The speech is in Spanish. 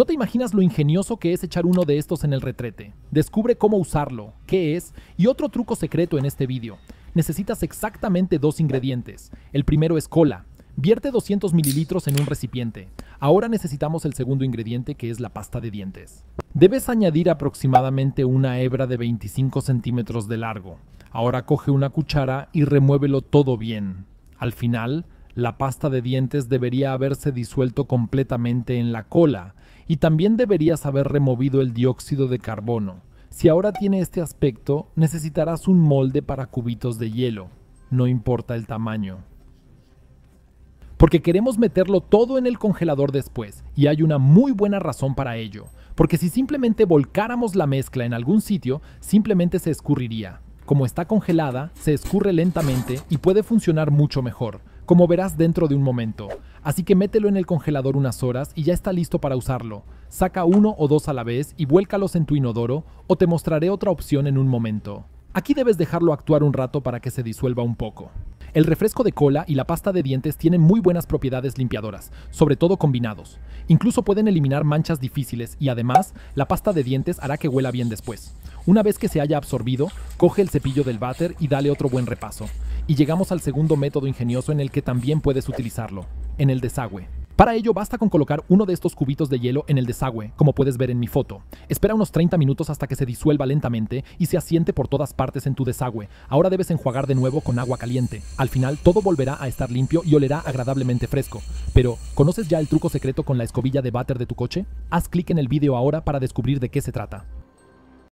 No te imaginas lo ingenioso que es echar uno de estos en el retrete. Descubre cómo usarlo, qué es y otro truco secreto en este vídeo. Necesitas exactamente dos ingredientes. El primero es cola. Vierte 200 mililitros en un recipiente. Ahora necesitamos el segundo ingrediente que es la pasta de dientes. Debes añadir aproximadamente una hebra de 25 centímetros de largo. Ahora coge una cuchara y remuévelo todo bien. Al final, la pasta de dientes debería haberse disuelto completamente en la cola, y también deberías haber removido el dióxido de carbono. Si ahora tiene este aspecto, necesitarás un molde para cubitos de hielo, no importa el tamaño. Porque queremos meterlo todo en el congelador después, y hay una muy buena razón para ello, porque si simplemente volcáramos la mezcla en algún sitio, simplemente se escurriría. Como está congelada, se escurre lentamente y puede funcionar mucho mejor como verás dentro de un momento. Así que mételo en el congelador unas horas y ya está listo para usarlo. Saca uno o dos a la vez y vuélcalos en tu inodoro o te mostraré otra opción en un momento. Aquí debes dejarlo actuar un rato para que se disuelva un poco. El refresco de cola y la pasta de dientes tienen muy buenas propiedades limpiadoras, sobre todo combinados. Incluso pueden eliminar manchas difíciles y además, la pasta de dientes hará que huela bien después. Una vez que se haya absorbido, coge el cepillo del váter y dale otro buen repaso. Y llegamos al segundo método ingenioso en el que también puedes utilizarlo, en el desagüe. Para ello basta con colocar uno de estos cubitos de hielo en el desagüe, como puedes ver en mi foto. Espera unos 30 minutos hasta que se disuelva lentamente y se asiente por todas partes en tu desagüe. Ahora debes enjuagar de nuevo con agua caliente. Al final todo volverá a estar limpio y olerá agradablemente fresco. Pero, ¿conoces ya el truco secreto con la escobilla de váter de tu coche? Haz clic en el vídeo ahora para descubrir de qué se trata.